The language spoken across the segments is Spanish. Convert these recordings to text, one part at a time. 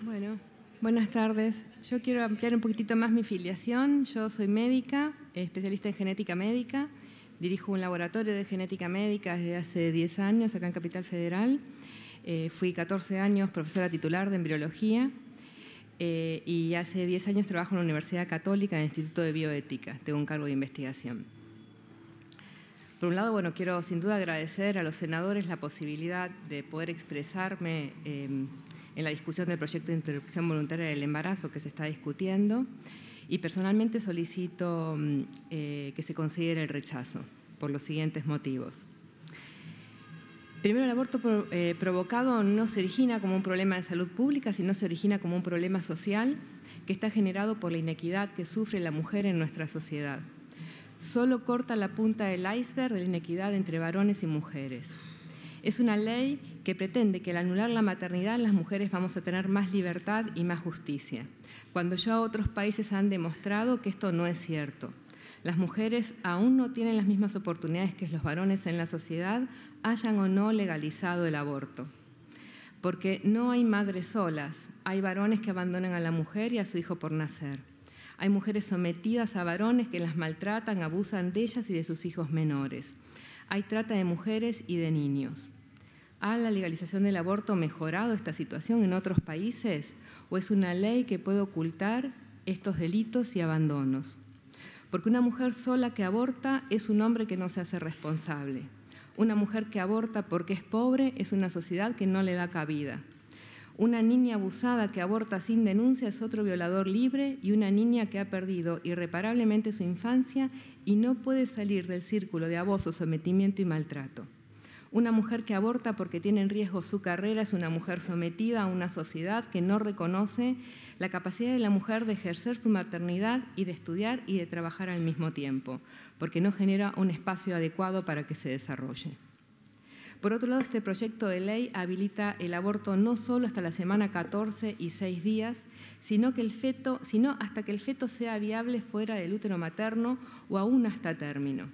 Bueno, buenas tardes. Yo quiero ampliar un poquitito más mi filiación. Yo soy médica, especialista en genética médica. Dirijo un laboratorio de genética médica desde hace 10 años acá en Capital Federal. Eh, fui 14 años profesora titular de embriología eh, y hace 10 años trabajo en la Universidad Católica en el Instituto de Bioética. Tengo un cargo de investigación. Por un lado, bueno, quiero sin duda agradecer a los senadores la posibilidad de poder expresarme em, en la discusión del proyecto de interrupción voluntaria del embarazo que se está discutiendo y personalmente solicito mm, eh, que se considere el rechazo por los siguientes motivos. Primero, el aborto eh, provocado no se origina como un problema de salud pública, sino se origina como un problema social que está generado por la inequidad que sufre la mujer en nuestra sociedad. Solo corta la punta del iceberg de la inequidad entre varones y mujeres. Es una ley que pretende que al anular la maternidad las mujeres vamos a tener más libertad y más justicia, cuando ya otros países han demostrado que esto no es cierto. Las mujeres aún no tienen las mismas oportunidades que los varones en la sociedad, hayan o no legalizado el aborto. Porque no hay madres solas, hay varones que abandonan a la mujer y a su hijo por nacer. Hay mujeres sometidas a varones que las maltratan, abusan de ellas y de sus hijos menores. Hay trata de mujeres y de niños. ¿Ha la legalización del aborto mejorado esta situación en otros países o es una ley que puede ocultar estos delitos y abandonos? Porque una mujer sola que aborta es un hombre que no se hace responsable. Una mujer que aborta porque es pobre es una sociedad que no le da cabida. Una niña abusada que aborta sin denuncia es otro violador libre y una niña que ha perdido irreparablemente su infancia y no puede salir del círculo de abuso, sometimiento y maltrato. Una mujer que aborta porque tiene en riesgo su carrera es una mujer sometida a una sociedad que no reconoce la capacidad de la mujer de ejercer su maternidad y de estudiar y de trabajar al mismo tiempo, porque no genera un espacio adecuado para que se desarrolle. Por otro lado, este proyecto de ley habilita el aborto no solo hasta la semana 14 y 6 días, sino, que hasta que el feto sea viable fuera del útero materno o aún hasta término.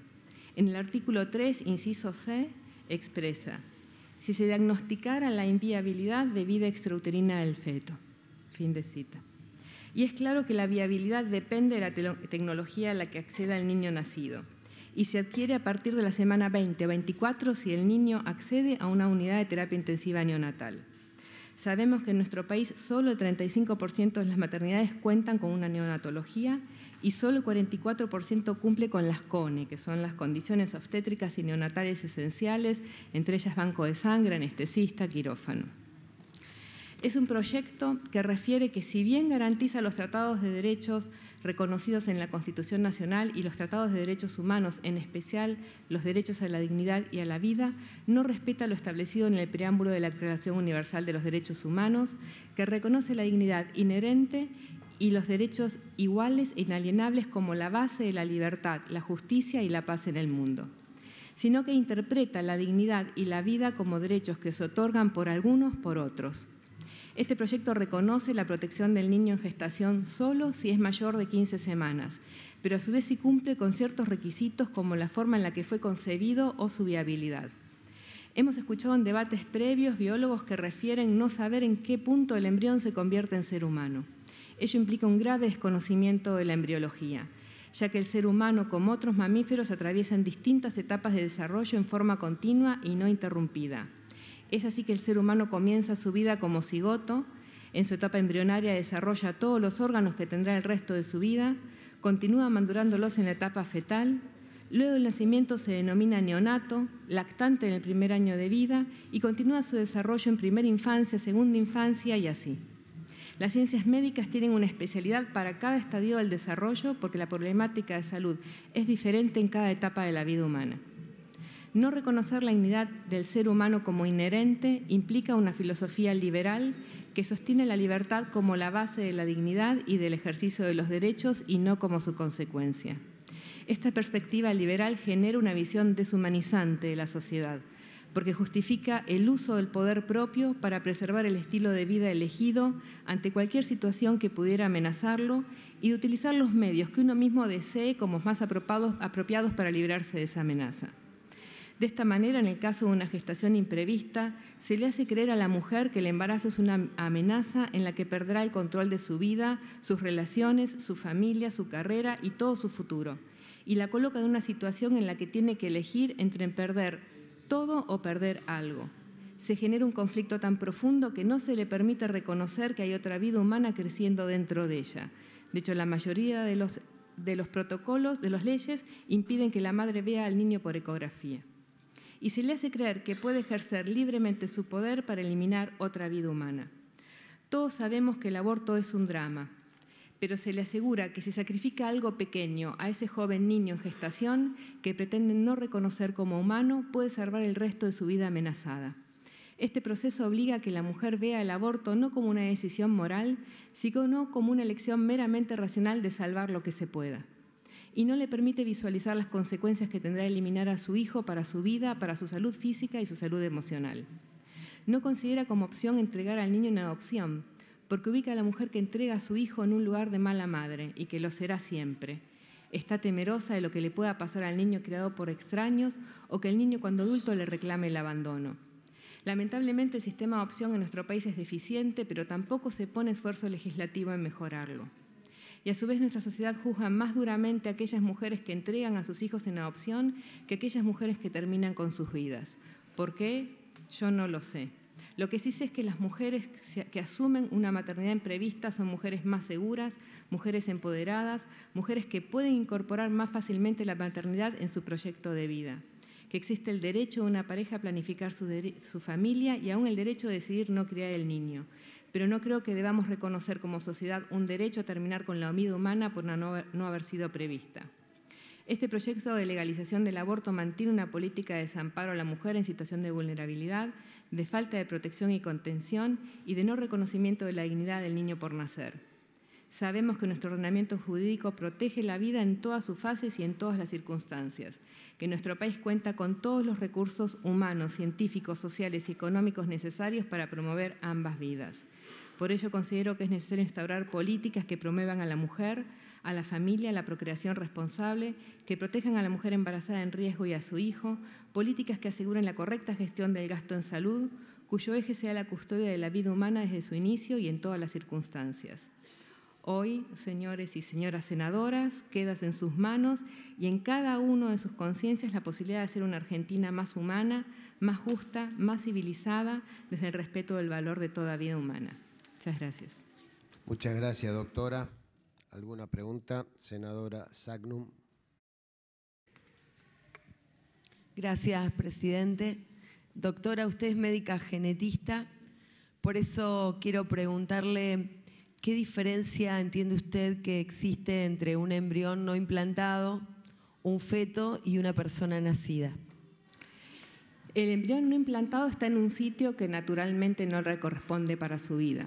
En el artículo 3, inciso C, expresa, si se diagnosticara la inviabilidad de vida extrauterina del feto. Fin de cita. Y es claro que la viabilidad depende de la tecnología a la que acceda el niño nacido y se adquiere a partir de la semana 20 o 24 si el niño accede a una unidad de terapia intensiva neonatal. Sabemos que en nuestro país solo el 35% de las maternidades cuentan con una neonatología y solo el 44% cumple con las CONE, que son las condiciones obstétricas y neonatales esenciales, entre ellas banco de sangre, anestesista, quirófano. Es un proyecto que refiere que si bien garantiza los tratados de derechos reconocidos en la Constitución Nacional y los tratados de derechos humanos, en especial los derechos a la dignidad y a la vida, no respeta lo establecido en el preámbulo de la Declaración Universal de los Derechos Humanos, que reconoce la dignidad inherente y los derechos iguales e inalienables como la base de la libertad, la justicia y la paz en el mundo, sino que interpreta la dignidad y la vida como derechos que se otorgan por algunos por otros este proyecto reconoce la protección del niño en gestación solo si es mayor de 15 semanas, pero a su vez si cumple con ciertos requisitos como la forma en la que fue concebido o su viabilidad. Hemos escuchado en debates previos biólogos que refieren no saber en qué punto el embrión se convierte en ser humano. Ello implica un grave desconocimiento de la embriología, ya que el ser humano, como otros mamíferos, atraviesan distintas etapas de desarrollo en forma continua y no interrumpida. Es así que el ser humano comienza su vida como cigoto, en su etapa embrionaria desarrolla todos los órganos que tendrá el resto de su vida, continúa madurándolos en la etapa fetal, luego el nacimiento se denomina neonato, lactante en el primer año de vida y continúa su desarrollo en primera infancia, segunda infancia y así. Las ciencias médicas tienen una especialidad para cada estadio del desarrollo porque la problemática de salud es diferente en cada etapa de la vida humana. No reconocer la dignidad del ser humano como inherente implica una filosofía liberal que sostiene la libertad como la base de la dignidad y del ejercicio de los derechos y no como su consecuencia. Esta perspectiva liberal genera una visión deshumanizante de la sociedad, porque justifica el uso del poder propio para preservar el estilo de vida elegido ante cualquier situación que pudiera amenazarlo y utilizar los medios que uno mismo desee como más apropiados para librarse de esa amenaza. De esta manera, en el caso de una gestación imprevista, se le hace creer a la mujer que el embarazo es una amenaza en la que perderá el control de su vida, sus relaciones, su familia, su carrera y todo su futuro. Y la coloca en una situación en la que tiene que elegir entre perder todo o perder algo. Se genera un conflicto tan profundo que no se le permite reconocer que hay otra vida humana creciendo dentro de ella. De hecho, la mayoría de los, protocolos, de las leyes, impiden que la madre vea al niño por ecografía y se le hace creer que puede ejercer libremente su poder para eliminar otra vida humana. Todos sabemos que el aborto es un drama, pero se le asegura que si sacrifica algo pequeño a ese joven niño en gestación que pretenden no reconocer como humano, puede salvar el resto de su vida amenazada. Este proceso obliga a que la mujer vea el aborto no como una decisión moral, sino como una elección meramente racional de salvar lo que se pueda y no le permite visualizar las consecuencias que tendrá eliminar a su hijo para su vida, para su salud física y su salud emocional. No considera como opción entregar al niño en adopción, porque ubica a la mujer que entrega a su hijo en un lugar de mala madre y que lo será siempre. Está temerosa de lo que le pueda pasar al niño criado por extraños o que el niño cuando adulto le reclame el abandono. Lamentablemente el sistema de adopción en nuestro país es deficiente, pero tampoco se pone esfuerzo legislativo en mejorarlo y a su vez nuestra sociedad juzga más duramente a aquellas mujeres que entregan a sus hijos en adopción que a aquellas mujeres que terminan con sus vidas. ¿Por qué? Yo no lo sé. Lo que sí sé es que las mujeres que asumen una maternidad imprevista son mujeres más seguras, mujeres empoderadas, mujeres que pueden incorporar más fácilmente la maternidad en su proyecto de vida que existe el derecho de una pareja a planificar su, su, familia y aún el derecho de decidir no criar el niño, pero no creo que debamos reconocer como sociedad un derecho a terminar con la vida humana por no haber sido prevista. Este proyecto de legalización del aborto mantiene una política de desamparo a la mujer en situación de vulnerabilidad, de falta de protección y contención y de no reconocimiento de la dignidad del niño por nacer. Sabemos que nuestro ordenamiento jurídico protege la vida en todas sus fases y en todas las circunstancias, que nuestro país cuenta con todos los recursos humanos, científicos, sociales y económicos necesarios para promover ambas vidas. Por ello considero que es necesario instaurar políticas que promuevan a la mujer, a la familia, a la procreación responsable, que protejan a la mujer embarazada en riesgo y a su hijo, políticas que aseguren la correcta gestión del gasto en salud, cuyo eje sea la custodia de la vida humana desde su inicio y en todas las circunstancias. Hoy, señores y señoras senadoras, quedas en sus manos y en cada uno de sus conciencias la posibilidad de hacer una Argentina más humana, más justa, más civilizada, desde el respeto del valor de toda vida humana. Muchas gracias. Muchas gracias, doctora. ¿Alguna pregunta? Senadora Sagnum. Gracias, presidente. Doctora, usted es médica genetista, por eso quiero preguntarle qué diferencia entiende usted que existe entre un embrión no implantado, un feto y una persona nacida. El embrión no implantado está en un sitio que naturalmente no le corresponde para su vida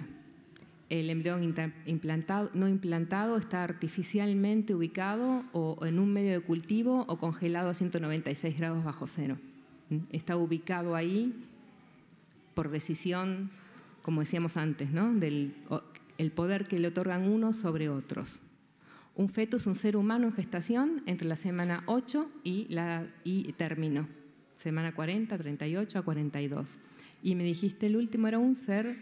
el embrión implantado, no implantado está artificialmente ubicado o en un medio de cultivo o congelado a 196 grados bajo cero. ¿Mm? Está ubicado ahí por decisión, como decíamos antes, ¿no? del poder que le otorgan unos sobre otros. Un feto es un ser humano en gestación entre la semana 8 y, la, y término, semana 40, 38 a 42. Y me dijiste, el último era un ser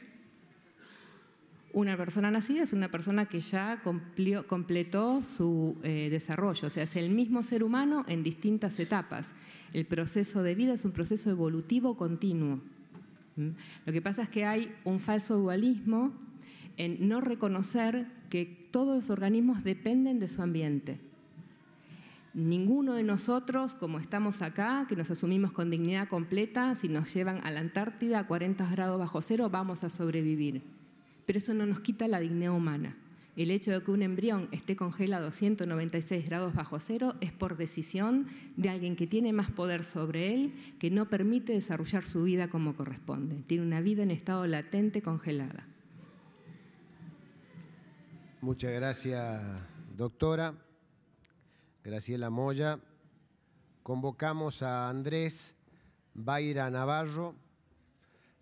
una persona nacida es una persona que ya completó su eh, desarrollo, o sea, es el mismo ser humano en distintas etapas. El proceso de vida es un proceso evolutivo continuo. ¿Mm? Lo que pasa es que hay un falso dualismo en no reconocer que todos los organismos dependen de su ambiente. Ninguno de nosotros, como estamos acá, que nos asumimos con dignidad completa, si nos llevan a la Antártida a 40 grados bajo cero, vamos a sobrevivir pero eso no nos quita la dignidad humana. El hecho de que un embrión esté congelado a 196 grados bajo cero es por decisión de alguien que tiene más poder sobre él, que no permite desarrollar su vida como corresponde. Tiene una vida en estado latente congelada. Muchas gracias, doctora. Graciela Moya. Convocamos a Andrés Baira Navarro